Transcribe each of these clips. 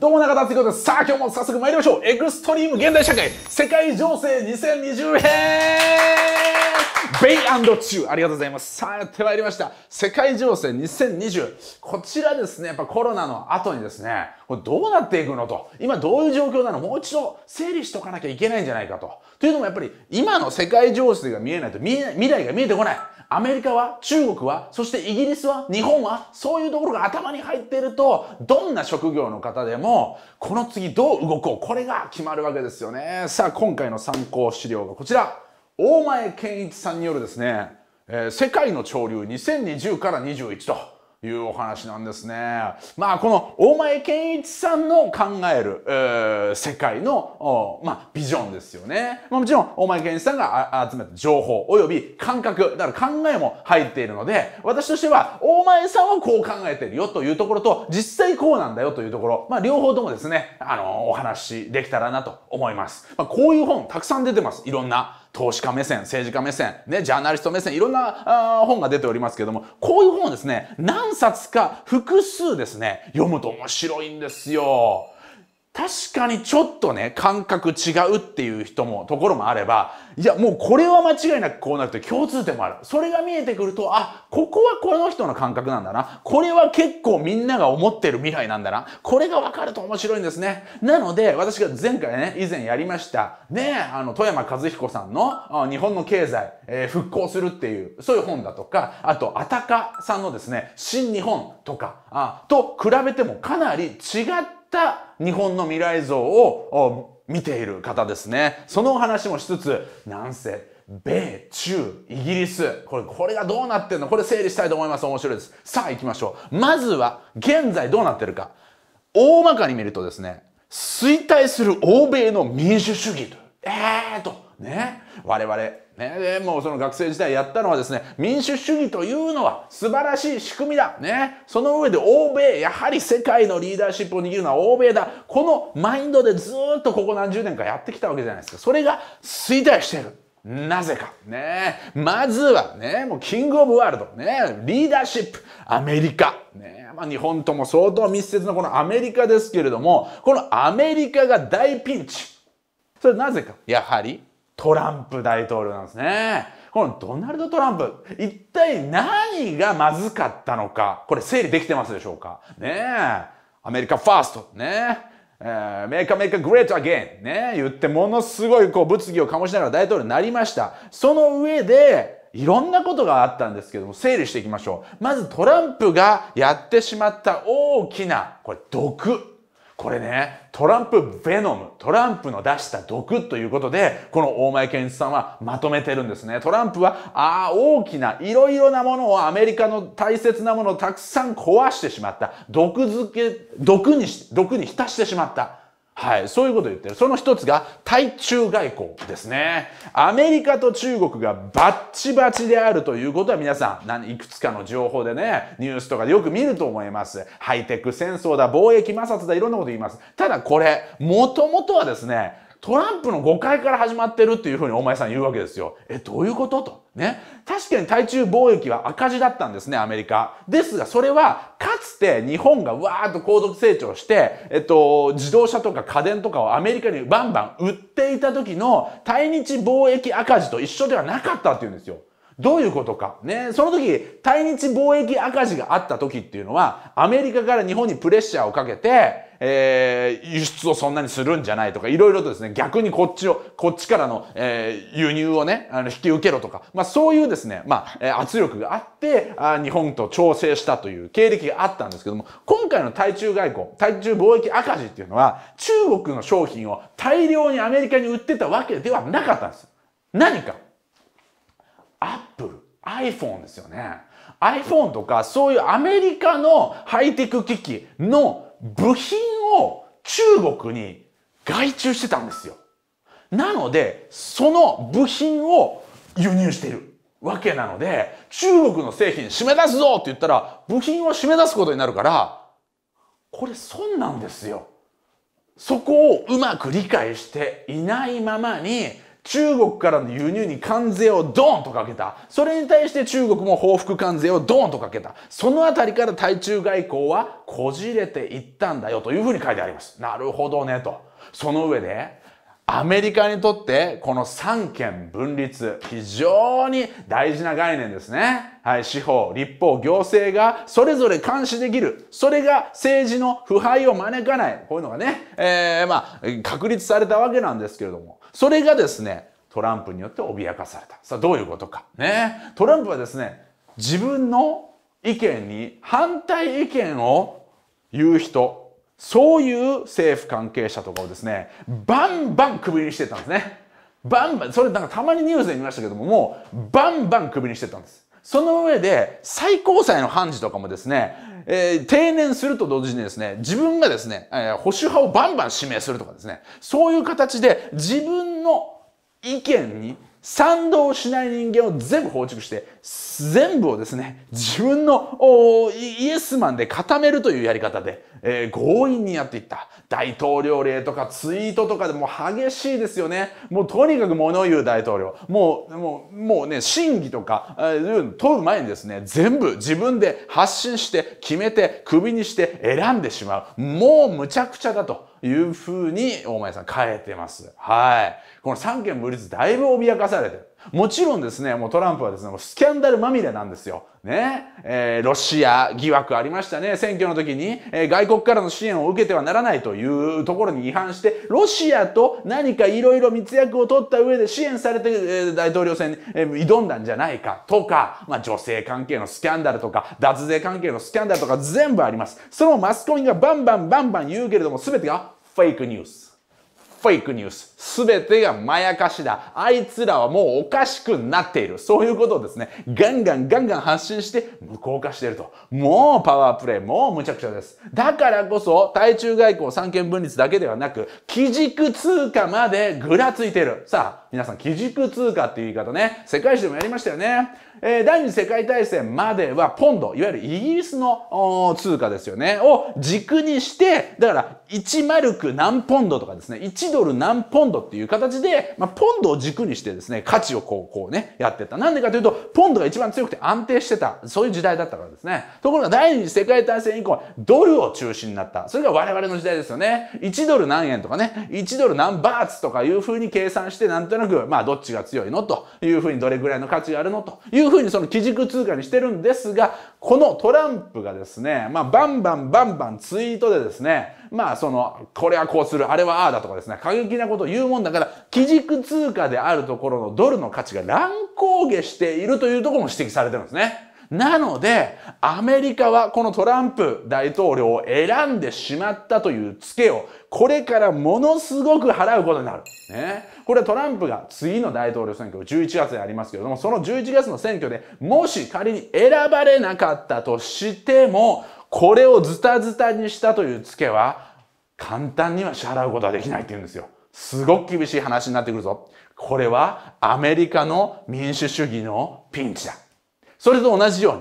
どうも中田敦彦です。さあ、今日も早速参りましょう。エクストリーム現代社会世界情勢2020編ベイチューありがとうございます。さあ、やってまいりました。世界情勢2020。こちらですね、やっぱコロナの後にですね、これどうなっていくのと、今どういう状況なのもう一度整理しとかなきゃいけないんじゃないかと。というのもやっぱり今の世界情勢が見えないと未来が見えてこない。アメリカは、中国は、そしてイギリスは、日本は、そういうところが頭に入っていると、どんな職業の方でも、この次どう動こう、これが決まるわけですよね。さあ、今回の参考資料がこちら。大前健一さんによるですね、えー、世界の潮流2020から21と。いうお話なんですね。まあこの大前健一さんの考える、えー、世界の、まあ、ビジョンですよね。まあ、もちろん大前健一さんが集めた情報及び感覚、だから考えも入っているので私としては大前さんはこう考えてるよというところと実際こうなんだよというところ、まあ、両方ともですね、あのー、お話できたらなと思います。まあ、こういう本たくさん出てます。いろんな。投資家目線、政治家目線、ね、ジャーナリスト目線、いろんなあ本が出ておりますけども、こういう本をですね、何冊か複数ですね、読むと面白いんですよ。確かにちょっとね、感覚違うっていう人も、ところもあれば、いや、もうこれは間違いなくこうなると共通点もある。それが見えてくると、あ、ここはこの人の感覚なんだな。これは結構みんなが思ってる未来なんだな。これがわかると面白いんですね。なので、私が前回ね、以前やりました、ね、あの、富山和彦さんの、日本の経済、えー、復興するっていう、そういう本だとか、あと、あたかさんのですね、新日本とか、あと比べてもかなり違っった日本の未来像を見ている方ですね。そのお話もしつつ、なんせ、米中イギリスこれこれがどうなってんのこれ整理したいと思います面白いですさあ行きましょうまずは現在どうなってるか大まかに見るとですね衰退する欧米の民主主義とえーとね我々ね、でもその学生時代やったのはですね民主主義というのは素晴らしい仕組みだ、ね、その上で欧米やはり世界のリーダーシップを握るのは欧米だこのマインドでずっとここ何十年かやってきたわけじゃないですかそれが衰退している。なぜか。ねまずはね、もうキングオブワールド。ねリーダーシップ。アメリカ。ねまあ、日本とも相当密接なこのアメリカですけれども、このアメリカが大ピンチ。それなぜか。やはりトランプ大統領なんですね。このドナルド・トランプ、一体何がまずかったのか、これ整理できてますでしょうかねえ、アメリカファースト、ねえ、えメーカーメーカーグレートアゲン、ねえ、言ってものすごいこう物議を醸しながら大統領になりました。その上で、いろんなことがあったんですけども、整理していきましょう。まずトランプがやってしまった大きな、これ毒。これね、トランプベノム、トランプの出した毒ということで、この大前健一さんはまとめてるんですね。トランプは、ああ、大きないろいろなものをアメリカの大切なものをたくさん壊してしまった。毒づけ、毒に、毒に浸してしまった。はい、そういうことを言ってる。その一つが対中外交ですね。アメリカと中国がバッチバチであるということは皆さん、何いくつかの情報でね、ニュースとかでよく見ると思います。ハイテク戦争だ、貿易摩擦だ、いろんなこと言います。ただこれ、もともとはですね、トランプの誤解から始まってるっていうふうにお前さん言うわけですよ。え、どういうことと。ね。確かに対中貿易は赤字だったんですね、アメリカ。ですが、それは、かつて日本がわーっと高度成長して、えっと、自動車とか家電とかをアメリカにバンバン売っていた時の対日貿易赤字と一緒ではなかったっていうんですよ。どういうことか。ね、その時、対日貿易赤字があった時っていうのは、アメリカから日本にプレッシャーをかけて、えー、輸出をそんなにするんじゃないとか、いろいろとですね、逆にこっちを、こっちからの、えー、輸入をね、あの、引き受けろとか、まあそういうですね、まあ、圧力があって、あ日本と調整したという経歴があったんですけども、今回の対中外交、対中貿易赤字っていうのは、中国の商品を大量にアメリカに売ってたわけではなかったんです。何かアップル iPhone ですよね iPhone とかそういうアメリカのハイテク機器の部品を中国に外注してたんですよなのでその部品を輸入しているわけなので中国の製品締め出すぞって言ったら部品を締め出すことになるからこれ損なんですよそこをうまく理解していないままに中国からの輸入に関税をドーンとかけた。それに対して中国も報復関税をドーンとかけた。そのあたりから対中外交はこじれていったんだよというふうに書いてあります。なるほどねと。その上で、アメリカにとってこの三権分立、非常に大事な概念ですね。はい、司法、立法、行政がそれぞれ監視できる。それが政治の腐敗を招かない。こういうのがね、えー、まあ、確立されたわけなんですけれども。それがですね、トランプによって脅かされた。さあ、どういうことか。ね。トランプはですね、自分の意見に反対意見を言う人、そういう政府関係者とかをですね、バンバンクビにしてたんですね。バンバン、それなんかたまにニュースで見ましたけども、もうバンバンクビにしてたんです。その上で、最高裁の判事とかもですね、えー、定年すると同時にですね、自分がですね、えー、保守派をバンバン指名するとかですね、そういう形で自分の意見に賛同しない人間を全部放逐して全部をですね自分のイエスマンで固めるというやり方で、えー、強引にやっていった大統領令とかツイートとかでも激しいですよねもうとにかく物言う大統領もうもうもうね審議とか、えー、問う前にですね全部自分で発信して決めてクビにして選んでしまうもう無茶苦茶だというふうに大前さん変えてます。はい。この三権分立だいぶ脅かされてる。もちろんですね、もうトランプはですね、もうスキャンダルまみれなんですよ。ね。えー、ロシア疑惑ありましたね。選挙の時に、えー、外国からの支援を受けてはならないというところに違反して、ロシアと何かいろいろ密約を取った上で支援されて、えー、大統領選に、えー、挑んだんじゃないかとか、まあ、女性関係のスキャンダルとか、脱税関係のスキャンダルとか全部あります。そのマスコミがバンバンバンバン言うけれども、全てがフェイクニュース。フェイクニュース。すべてがまやかしだ。あいつらはもうおかしくなっている。そういうことをですね、ガンガンガンガン発信して無効化していると。もうパワープレイ、もう無茶苦茶です。だからこそ、対中外交三権分立だけではなく、基軸通貨までぐらついている。さあ、皆さん、基軸通貨っていう言い方ね、世界史でもやりましたよね。えー、第二次世界大戦までは、ポンド、いわゆるイギリスの通貨ですよね、を軸にして、だから、1マルク何ポンドとかですね、1ドル何ポンドっていう形で、まあ、ポンドを軸にしてですね、価値をこう、こうね、やってた。なんでかというと、ポンドが一番強くて安定してた。そういう時代だったからですね。ところが第二次世界大戦以降、ドルを中心になった。それが我々の時代ですよね。1ドル何円とかね、1ドル何バーツとかいう風に計算して、なんとなく、まあ、どっちが強いのという風にどれぐらいの価値があるのという風にその基軸通貨にしてるんですが、このトランプがですね、まあ、バンバンバンバンツイートでですね、まあその、これはこうする、あれはああだとかですね、過激なことを言うもんだから、基軸通貨であるところのドルの価値が乱高下しているというところも指摘されてるんですね。なので、アメリカはこのトランプ大統領を選んでしまったというツケを、これからものすごく払うことになる。ね。これはトランプが次の大統領選挙、11月にありますけれども、その11月の選挙で、もし仮に選ばれなかったとしても、これをズタズタにしたというツケは簡単には支払うことはできないって言うんですよ。すごく厳しい話になってくるぞ。これはアメリカの民主主義のピンチだ。それと同じよ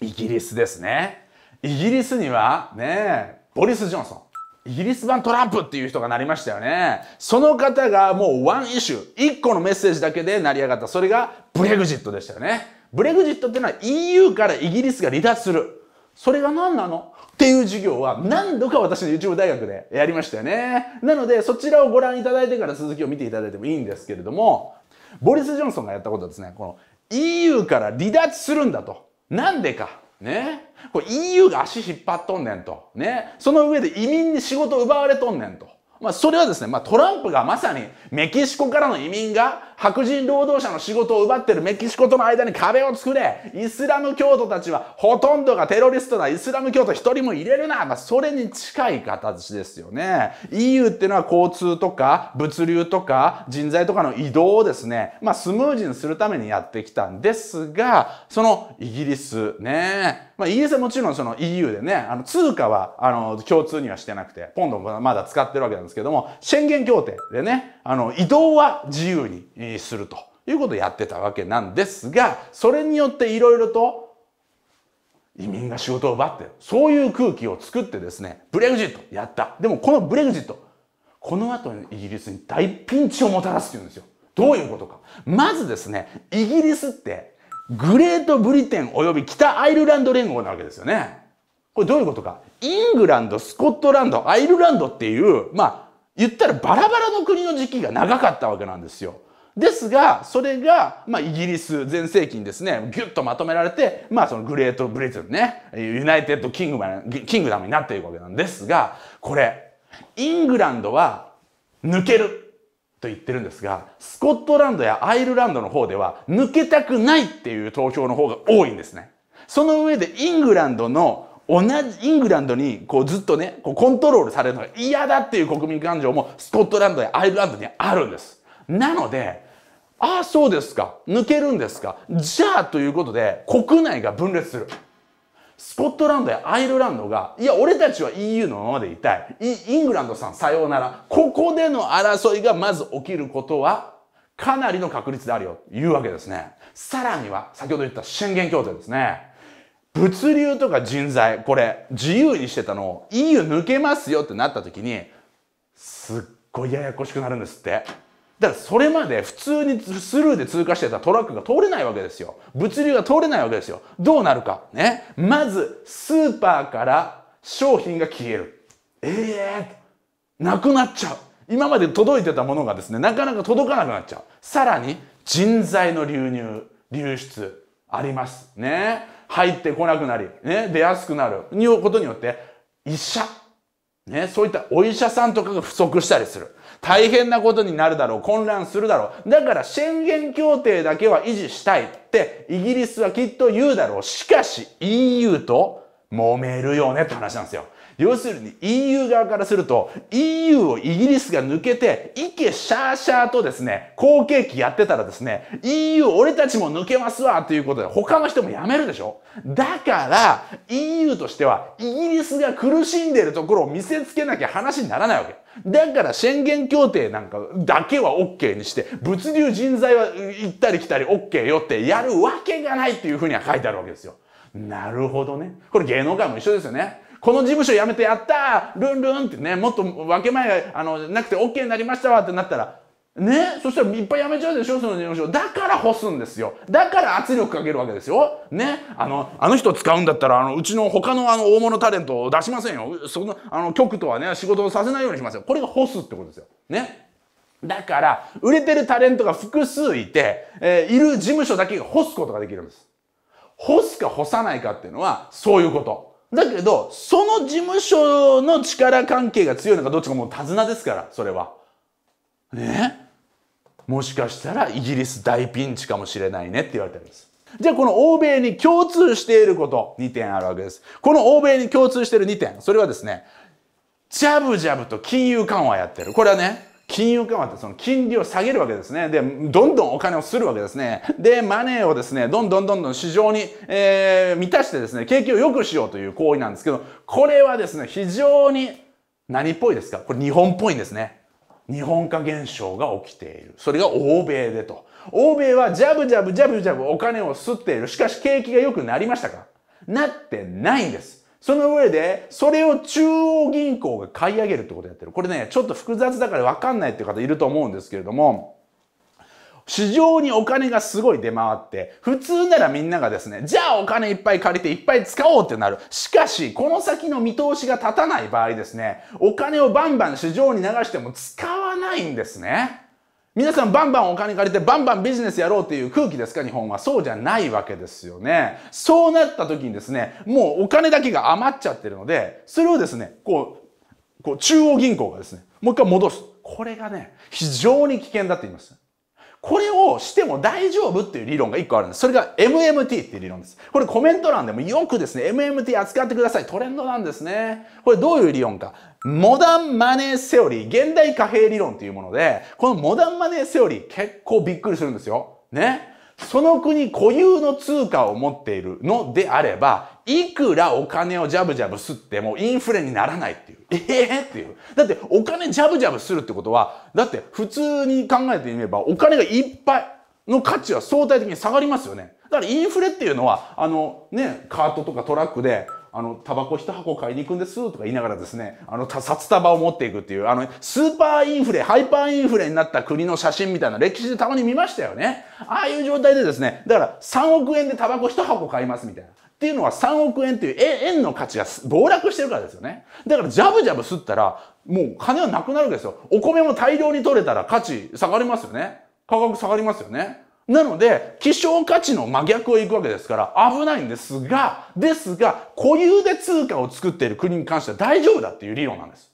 うに、イギリスですね。イギリスにはね、ボリス・ジョンソン。イギリス版トランプっていう人がなりましたよね。その方がもうワンイシュー、一個のメッセージだけで成り上がった。それがブレグジットでしたよね。ブレグジットってのは EU からイギリスが離脱する。それが何なのっていう授業は何度か私の YouTube 大学でやりましたよね。なので、そちらをご覧いただいてから続きを見ていただいてもいいんですけれども、ボリス・ジョンソンがやったことはですね、この EU から離脱するんだと。なんでか。ね。これ EU が足引っ張っとんねんと。ね。その上で移民に仕事を奪われとんねんと。まあ、それはですね、まあ、トランプがまさにメキシコからの移民が白人労働者の仕事を奪ってるメキシコとの間に壁を作れイスラム教徒たちはほとんどがテロリストだイスラム教徒一人も入れるな、まあ、それに近い形ですよね EU っていうのは交通とか物流とか人材とかの移動をですね、まあ、スムージーにするためにやってきたんですがそのイギリスねまあ、イギリスはもちろんその EU でね、あの通貨はあの共通にはしてなくて、ポンドもまだ使ってるわけなんですけども、宣言協定でね、あの移動は自由にするということをやってたわけなんですがそれによっていろいろと移民が仕事を奪ってそういう空気を作ってですねブレグジットやったでもこのブレグジットこの後にイギリスに大ピンチをもたらすっていうんですよどういうことかまずですねイギリスってグレートブリテン及び北アイルランド連合なわけですよねこれどういうことかイングランドスコットランドアイルランドっていうまあ言ったらバラバラの国の時期が長かったわけなんですよですが、それが、まあ、イギリス全盛期にですね、ぎゅっとまとめられて、まあ、そのグレートブリテンね、ユナイテッドキングダムキングダムになっているわけなんですが、これ、イングランドは抜けると言ってるんですが、スコットランドやアイルランドの方では抜けたくないっていう投票の方が多いんですね。その上でイングランドの同じイングランドにこうずっとねこうコントロールされるのが嫌だっていう国民感情もスコットランドやアイルランドにあるんですなのでああ、そうですか。抜けるんですか。じゃあ、ということで、国内が分裂する。スコットランドやアイルランドが、いや、俺たちは EU のままでいたい。イングランドさん、さようなら。ここでの争いがまず起きることは、かなりの確率であるよ、というわけですね。さらには、先ほど言った宣言協定ですね。物流とか人材、これ、自由にしてたのを EU 抜けますよってなった時に、すっごいややこしくなるんですって。だからそれまで普通にスルーで通過してたトラックが通れないわけですよ。物流が通れないわけですよ。どうなるか。ね。まず、スーパーから商品が消える。ええー、なくなっちゃう。今まで届いてたものがですね、なかなか届かなくなっちゃう。さらに、人材の流入、流出、あります。ね。入ってこなくなり、ね。出やすくなる。にことによって、医者、ね、そういったお医者さんとかが不足したりする。大変なことになるだろう。混乱するだろう。だから宣言協定だけは維持したいってイギリスはきっと言うだろう。しかし EU と揉めるよねって話なんですよ。要するに EU 側からすると EU をイギリスが抜けてイケシャーシャーとですね好景気やってたらですね EU 俺たちも抜けますわということで他の人もやめるでしょだから EU としてはイギリスが苦しんでいるところを見せつけなきゃ話にならないわけだから宣言協定なんかだけは OK にして物流人材は行ったり来たり OK よってやるわけがないっていうふうには書いてあるわけですよなるほどねこれ芸能界も一緒ですよねこの事務所辞めてやったルンルンってね、もっと分け前があのなくて OK になりましたわってなったら、ね、そしたらいっぱい辞めちゃうでしょ、その事務所。だから干すんですよ。だから圧力かけるわけですよ。ね、あの、あの人使うんだったら、あの、うちの他のあの大物タレントを出しませんよ。その、あの、局とはね、仕事をさせないようにしますよ。これが干すってことですよ。ね。だから、売れてるタレントが複数いて、えー、いる事務所だけが干すことができるんです。干すか干さないかっていうのは、そういうこと。だけど、その事務所の力関係が強いのかどっちかもう手綱ですから、それは。ねもしかしたらイギリス大ピンチかもしれないねって言われてるんです。じゃあこの欧米に共通していること2点あるわけです。この欧米に共通している2点、それはですね、ジャブジャブと金融緩和やってる。これはね、金融緩和ってその金利を下げるわけですね。で、どんどんお金をするわけですね。で、マネーをですね、どんどんどんどん市場に、えー、満たしてですね、景気を良くしようという行為なんですけど、これはですね、非常に何っぽいですかこれ日本っぽいんですね。日本化現象が起きている。それが欧米でと。欧米はジャブジャブジャブジャブお金を吸っている。しかし景気が良くなりましたかなってないんです。その上で、それを中央銀行が買い上げるってことをやってる。これね、ちょっと複雑だから分かんないっていう方いると思うんですけれども、市場にお金がすごい出回って、普通ならみんながですね、じゃあお金いっぱい借りていっぱい使おうってなる。しかし、この先の見通しが立たない場合ですね、お金をバンバン市場に流しても使わないんですね。皆さんバンバンお金借りてバンバンビジネスやろうっていう空気ですか日本は。そうじゃないわけですよね。そうなった時にですね、もうお金だけが余っちゃってるので、それをですね、こう、こう中央銀行がですね、もう一回戻す。これがね、非常に危険だって言います。これをしても大丈夫っていう理論が1個あるんです。それが MMT っていう理論です。これコメント欄でもよくですね、MMT 扱ってください。トレンドなんですね。これどういう理論か。モダンマネーセオリー、現代貨幣理論っていうもので、このモダンマネーセオリー結構びっくりするんですよ。ね。その国固有の通貨を持っているのであれば、いくらお金をジャブジャブ吸ってもインフレにならないっていう。ええー、っていう。だってお金ジャブジャブするってことは、だって普通に考えてみればお金がいっぱいの価値は相対的に下がりますよね。だからインフレっていうのは、あのね、カートとかトラックであの、タバコ一箱買いに行くんですとか言いながらですね、あの、札束を持っていくっていう、あの、スーパーインフレ、ハイパーインフレになった国の写真みたいな歴史でたまに見ましたよね。ああいう状態でですね、だから3億円でタバコ一箱買いますみたいな。っていうのは3億円っていう円の価値が暴落してるからですよね。だからジャブジャブ吸ったら、もう金はなくなるわけですよ。お米も大量に取れたら価値下がりますよね。価格下がりますよね。なので、希少価値の真逆を行くわけですから危ないんですが、ですが、固有で通貨を作っている国に関しては大丈夫だっていう理論なんです。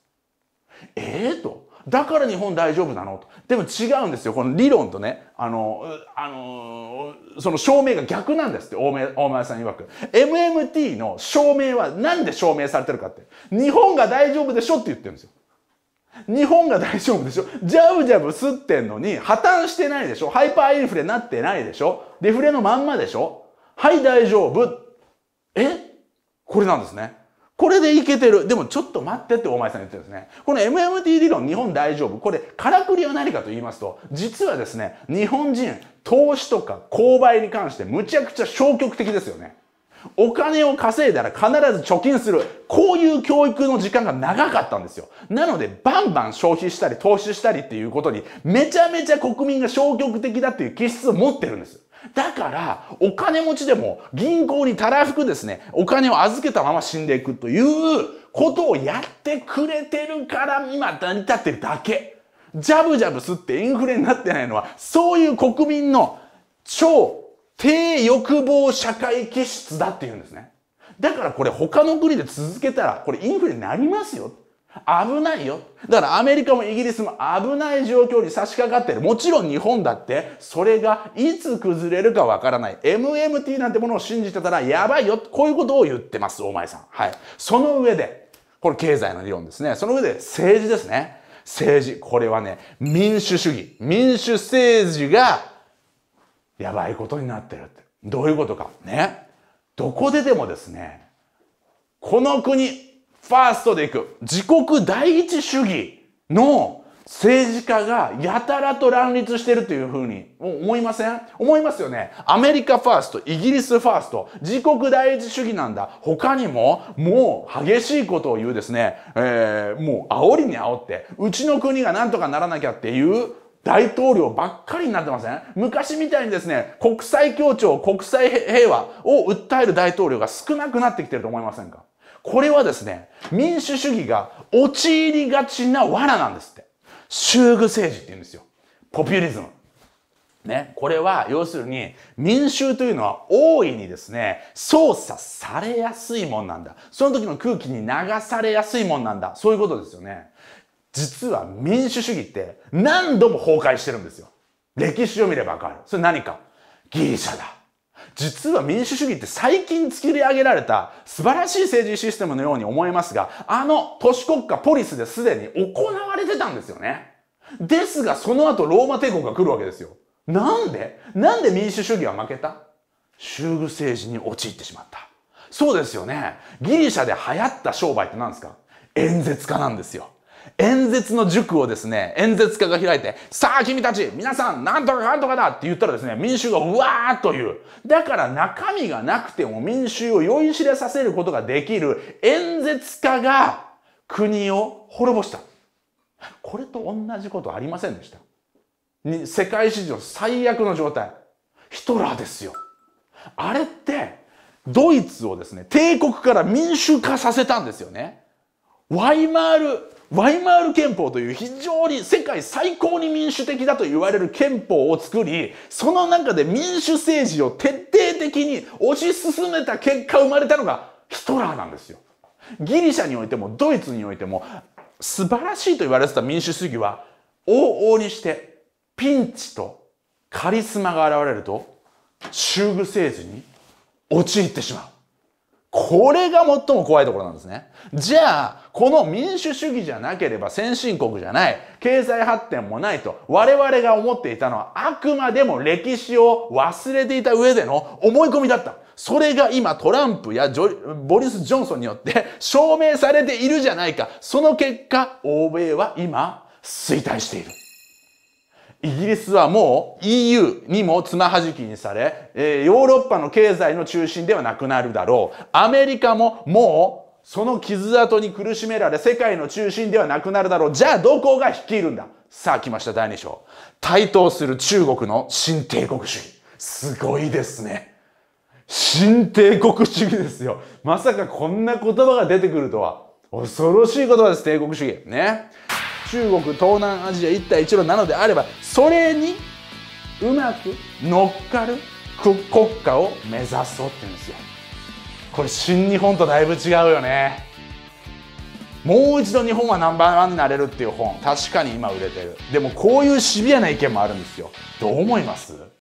ええー、と。だから日本大丈夫なのと。でも違うんですよ。この理論とね、あの、あの、その証明が逆なんですって、大前大前さん曰く。MMT の証明は何で証明されてるかって。日本が大丈夫でしょって言ってるんですよ。日本が大丈夫でしょジャブジャブ吸ってんのに破綻してないでしょハイパーインフレなってないでしょデフレのまんまでしょはい大丈夫。えこれなんですね。これでいけてる。でもちょっと待ってって大前さん言ってるんですね。この MMT 理論日本大丈夫。これ、からくりは何かと言いますと、実はですね、日本人、投資とか購買に関してむちゃくちゃ消極的ですよね。お金を稼いだら必ず貯金する。こういう教育の時間が長かったんですよ。なので、バンバン消費したり投資したりっていうことに、めちゃめちゃ国民が消極的だっていう気質を持ってるんです。だから、お金持ちでも銀行にたらふくですね、お金を預けたまま死んでいくということをやってくれてるから、今成り立ってるだけ。ジャブジャブ吸ってインフレになってないのは、そういう国民の超低欲望社会気質だって言うんですね。だからこれ他の国で続けたら、これインフレになりますよ。危ないよ。だからアメリカもイギリスも危ない状況に差し掛かってる。もちろん日本だって、それがいつ崩れるかわからない。MMT なんてものを信じてたらやばいよ。こういうことを言ってます、お前さん。はい。その上で、これ経済の理論ですね。その上で政治ですね。政治。これはね、民主主義。民主政治がやばいことになってるって。どういうことか。ね。どこででもですね、この国、ファーストで行く、自国第一主義の政治家がやたらと乱立してるというふうに思いません思いますよね。アメリカファースト、イギリスファースト、自国第一主義なんだ。他にも、もう激しいことを言うですね、えー、もう煽りに煽って、うちの国がなんとかならなきゃっていう大統領ばっかりになってません昔みたいにですね、国際協調、国際平和を訴える大統領が少なくなってきてると思いませんかこれはですね、民主主義が陥りがちな罠なんですって。修具政治って言うんですよ。ポピュリズム。ね、これは要するに民衆というのは大いにですね操作されやすいもんなんだその時の空気に流されやすいもんなんだそういうことですよね実は民主主義って何度も崩壊してるんですよ。歴史を見ればわかる。それ何かギリシャだ。実は民主主義って最近作り上げられた素晴らしい政治システムのように思えますが、あの都市国家ポリスですでに行われてたんですよね。ですがその後ローマ帝国が来るわけですよ。なんでなんで民主主義は負けた修具政治に陥ってしまった。そうですよね。ギリシャで流行った商売って何ですか演説家なんですよ。演説の塾をですね、演説家が開いて、さあ君たち、皆さん、なんとかなんとかだって言ったらですね、民衆がうわーっという。だから中身がなくても民衆を酔いしれさせることができる演説家が国を滅ぼした。これと同じことありませんでした。に世界史上最悪の状態。ヒトラーですよ。あれって、ドイツをですね、帝国から民主化させたんですよね。ワイマールワイマール憲法という非常に世界最高に民主的だと言われる憲法を作り、その中で民主政治を徹底的に推し進めた結果生まれたのがヒトラーなんですよ。ギリシャにおいてもドイツにおいても素晴らしいと言われてた民主主義は往々にしてピンチとカリスマが現れると修具政治に陥ってしまう。これが最も怖いところなんですね。じゃあ、この民主主義じゃなければ先進国じゃない、経済発展もないと我々が思っていたのはあくまでも歴史を忘れていた上での思い込みだった。それが今トランプやボリス・ジョンソンによって証明されているじゃないか。その結果、欧米は今衰退している。イギリスはもう EU にも綱弾きにされ、えヨーロッパの経済の中心ではなくなるだろう。アメリカももうその傷跡に苦しめられ世界の中心ではなくなるだろう。じゃあどこが率いるんださあ来ました第2章。台頭する中国の新帝国主義。すごいですね。新帝国主義ですよ。まさかこんな言葉が出てくるとは。恐ろしい言葉です、帝国主義。ね。中国東南アジア一帯一路なのであればそれにうまく乗っかる国家を目指そうって言うんですよこれ新日本とだいぶ違うよねもう一度日本はナンバーワンになれるっていう本確かに今売れてるでもこういうシビアな意見もあるんですよどう思います